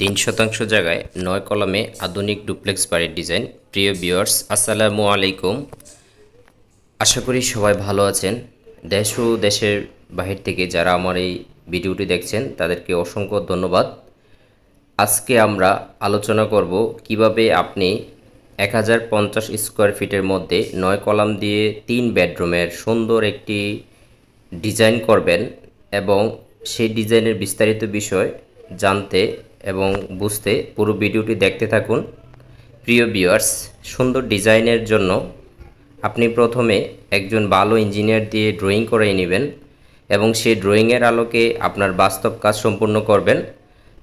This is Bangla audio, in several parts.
তিন শতাংশ জায়গায় নয় কলমে আধুনিক ডুপ্লেক্স বাড়ির ডিজাইন প্রিয় বিয়ার্স আসসালামু আলাইকুম আশা করি সবাই ভালো আছেন দেশ ও দেশের বাহির থেকে যারা আমার এই ভিডিওটি দেখছেন তাদেরকে অসংখ্য ধন্যবাদ আজকে আমরা আলোচনা করব কিভাবে আপনি এক হাজার পঞ্চাশ স্কোয়ার ফিটের মধ্যে নয় কলাম দিয়ে তিন বেডরুমের সুন্দর একটি ডিজাইন করবেন এবং সেই ডিজাইনের বিস্তারিত বিষয় জানতে এবং বুঝতে পুরো ভিডিওটি দেখতে থাকুন প্রিয় ভিউয়ার্স সুন্দর ডিজাইনের জন্য আপনি প্রথমে একজন ভালো ইঞ্জিনিয়ার দিয়ে ড্রয়িং করিয়ে নেবেন এবং সে ড্রয়িংয়ের আলোকে আপনার বাস্তব কাজ সম্পূর্ণ করবেন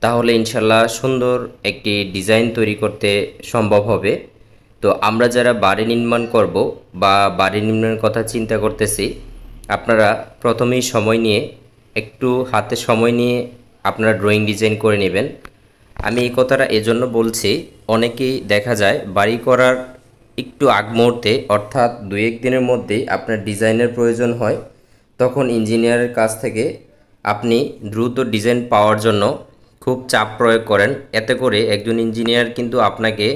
তাহলে ইনশাল্লাহ সুন্দর একটি ডিজাইন তৈরি করতে সম্ভব হবে তো আমরা যারা বাড়ি নির্মাণ করব বা বাড়ি নির্মাণের কথা চিন্তা করতেছি আপনারা প্রথমেই সময় নিয়ে একটু হাতে সময় নিয়ে আপনারা ড্রয়িং ডিজাইন করে নেবেন আমি এই কথাটা এজন্য বলছি অনেকেই দেখা যায় বাড়ি করার একটু আগ মুহূর্তে অর্থাৎ দু এক দিনের মধ্যেই আপনার ডিজাইনের প্রয়োজন হয় তখন ইঞ্জিনিয়ারের কাছ থেকে আপনি দ্রুত ডিজাইন পাওয়ার জন্য খুব চাপ প্রয়োগ করেন এতে করে একজন ইঞ্জিনিয়ার কিন্তু আপনাকে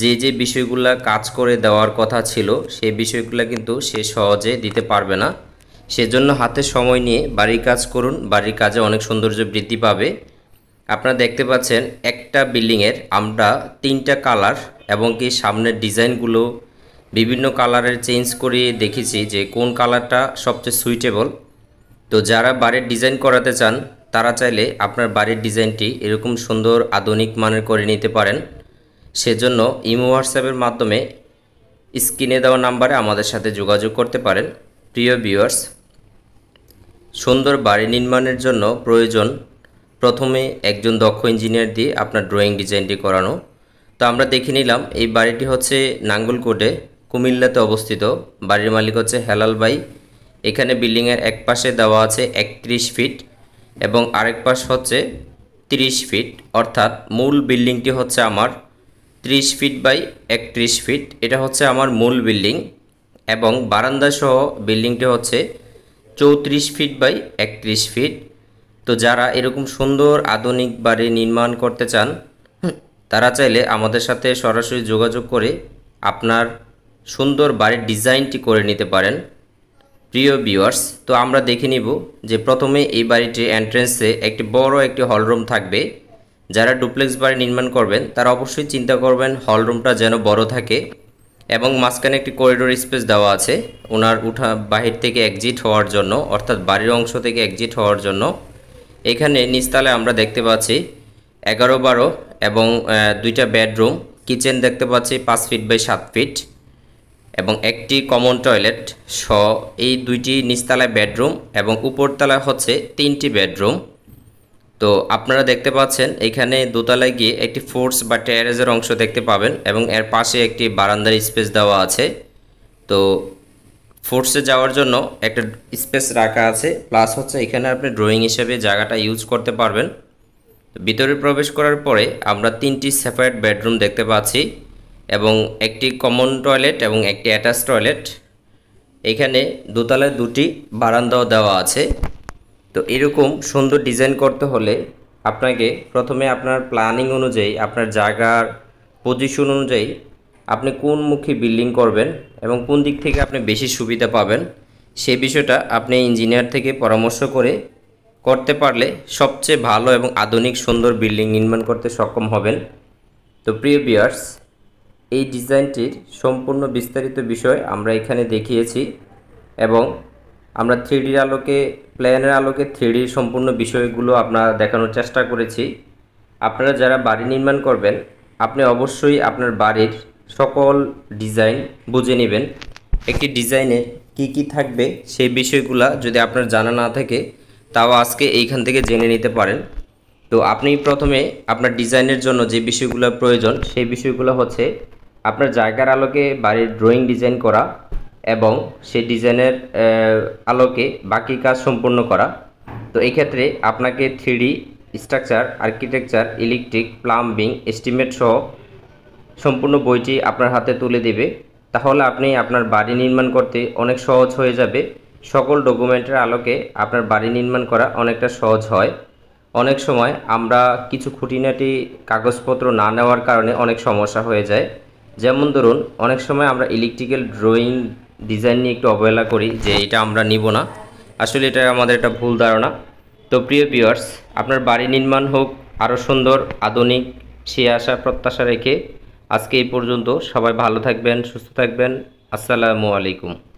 যে যে বিষয়গুলো কাজ করে দেওয়ার কথা ছিল সেই বিষয়গুলো কিন্তু সে সহজে দিতে পারবে না সেজন্য হাতে সময় নিয়ে বাড়ির কাজ করুন বাড়ির কাজে অনেক সৌন্দর্য বৃদ্ধি পাবে আপনারা দেখতে পাচ্ছেন একটা বিল্ডিংয়ের আমরা তিনটা কালার এবং কি সামনের ডিজাইনগুলো বিভিন্ন কালারের চেঞ্জ করে দেখেছি যে কোন কালারটা সবচেয়ে সুইটেবল তো যারা বাড়ির ডিজাইন করাতে চান তারা চাইলে আপনার বাড়ির ডিজাইনটি এরকম সুন্দর আধুনিক মানের করে নিতে পারেন সেজন্য ইমো হোয়াটসঅ্যাপের মাধ্যমে স্ক্রিনে দেওয়া নাম্বারে আমাদের সাথে যোগাযোগ করতে পারেন প্রিয় ভিউয়ার্স সুন্দর বাড়ি নির্মাণের জন্য প্রয়োজন প্রথমে একজন দক্ষ ইঞ্জিনিয়ার দিয়ে আপনার ড্রয়িং ডিজাইনটি করানো তো আমরা দেখে নিলাম এই বাড়িটি হচ্ছে নাঙ্গলকোটে কুমিল্লাতে অবস্থিত বাড়ির মালিক হচ্ছে হেলাল বাই এখানে বিল্ডিংয়ের এক পাশে দেওয়া আছে একত্রিশ ফিট এবং আরেক পাশ হচ্ছে 30 ফিট অর্থাৎ মূল বিল্ডিংটি হচ্ছে আমার 30 ফিট বাই একত্রিশ ফিট এটা হচ্ছে আমার মূল বিল্ডিং এবং বারান্দা সহ বিল্ডিংটি হচ্ছে চৌত্রিশ ফিট বাই একত্রিশ ফিট তো যারা এরকম সুন্দর আধুনিক বাড়ি নির্মাণ করতে চান তারা চাইলে আমাদের সাথে সরাসরি যোগাযোগ করে আপনার সুন্দর বাড়ির ডিজাইনটি করে নিতে পারেন প্রিয় ভিওয়ার্স তো আমরা দেখে নিব যে প্রথমে এই বাড়িটির এন্ট্রেন্সে একটি বড় একটি হলরুম থাকবে যারা ডুপ্লেক্স বাড়ি নির্মাণ করবেন তারা অবশ্যই চিন্তা করবেন হলরুমটা যেন বড় থাকে এবং মাঝখানে একটি করিডোর স্পেস দেওয়া আছে ওনার উঠা বাহির থেকে একজিট হওয়ার জন্য অর্থাৎ বাড়ির অংশ থেকে একজিট হওয়ার জন্য এখানে নিচতলে আমরা দেখতে পাচ্ছি এগারো বারো এবং দুইটা বেডরুম কিচেন দেখতে পাচ্ছি পাঁচ ফিট বাই সাত ফিট এবং একটি কমন টয়লেট স এই দুইটি নিচতলায় বেডরুম এবং উপরতলায় হচ্ছে তিনটি বেডরুম তো আপনারা দেখতে পাচ্ছেন এখানে দোতলায় গিয়ে একটি ফোর্স বা টেরেজের অংশ দেখতে পাবেন এবং এর পাশে একটি বারান্দার স্পেস দেওয়া আছে তো ফোর্সে যাওয়ার জন্য একটা স্পেস রাখা আছে প্লাস হচ্ছে এখানে আপনি ড্রয়িং হিসেবে জায়গাটা ইউজ করতে পারবেন ভিতরে প্রবেশ করার পরে আমরা তিনটি সেপারেট বেডরুম দেখতে পাচ্ছি এবং একটি কমন টয়লেট এবং একটি অ্যাটাচ টয়লেট এখানে দোতলায় দুটি বারান্দাও দেওয়া আছে তো এরকম সুন্দর ডিজাইন করতে হলে আপনাকে প্রথমে আপনার প্ল্যানিং অনুযায়ী আপনার জায়গার পজিশন অনুযায়ী আপনি কোন মুখে বিল্ডিং করবেন এবং কোন দিক থেকে আপনি বেশি সুবিধা পাবেন সেই বিষয়টা আপনি ইঞ্জিনিয়ার থেকে পরামর্শ করে করতে পারলে সবচেয়ে ভালো এবং আধুনিক সুন্দর বিল্ডিং নির্মাণ করতে সক্ষম হবেন তো প্রিয় বিয়ার্স এই ডিজাইনটির সম্পূর্ণ বিস্তারিত বিষয় আমরা এখানে দেখিয়েছি এবং আমরা থ্রিডির আলোকে প্ল্যানের আলোকে থ্রিডির সম্পূর্ণ বিষয়গুলো আপনারা দেখানোর চেষ্টা করেছি আপনারা যারা বাড়ি নির্মাণ করবেন আপনি অবশ্যই আপনার বাড়ির সকল ডিজাইন বুঝে নেবেন একটি ডিজাইনে কি কি থাকবে সেই বিষয়গুলা যদি আপনার জানা না থাকে তাও আজকে এইখান থেকে জেনে নিতে পারেন তো আপনি প্রথমে আপনার ডিজাইনের জন্য যে বিষয়গুলো প্রয়োজন সেই বিষয়গুলো হচ্ছে আপনার জায়গার আলোকে বাড়ির ড্রয়িং ডিজাইন করা এবং সেই ডিজাইনের আলোকে বাকি কাজ সম্পূর্ণ করা তো এক্ষেত্রে আপনাকে three D structure architecture electric plumbing estimate সহ সম্পূর্ণ বইটি আপনার হাতে তুলে দেবে তাহলে আপনি আপনার বাড়ি নির্মাণ করতে অনেক সহজ হয়ে যাবে সকল ডকুমেন্টের আলোকে আপনার বাড়ি নির্মাণ করা অনেকটা সহজ হয় অনেক সময় আমরা কিছু খুঁটিনাটি কাগজপত্র না নেওয়ার কারণে অনেক সমস্যা হয়ে যায় যেমন ধরুন অনেক সময় আমরা ইলেকট্রিক্যাল ড্রয়িং ডিজাইন নিয়ে একটু অবহেলা করি যে এটা আমরা নিব না আসলে এটা আমাদের একটা ভুল ধারণা তো প্রিয় ভিউয়ার্স আপনার বাড়ি নির্মাণ হোক আরও সুন্দর আধুনিক সে আশা প্রত্যাশা রেখে আজকে এই পর্যন্ত সবাই ভালো থাকবেন সুস্থ থাকবেন আসসালামু আলাইকুম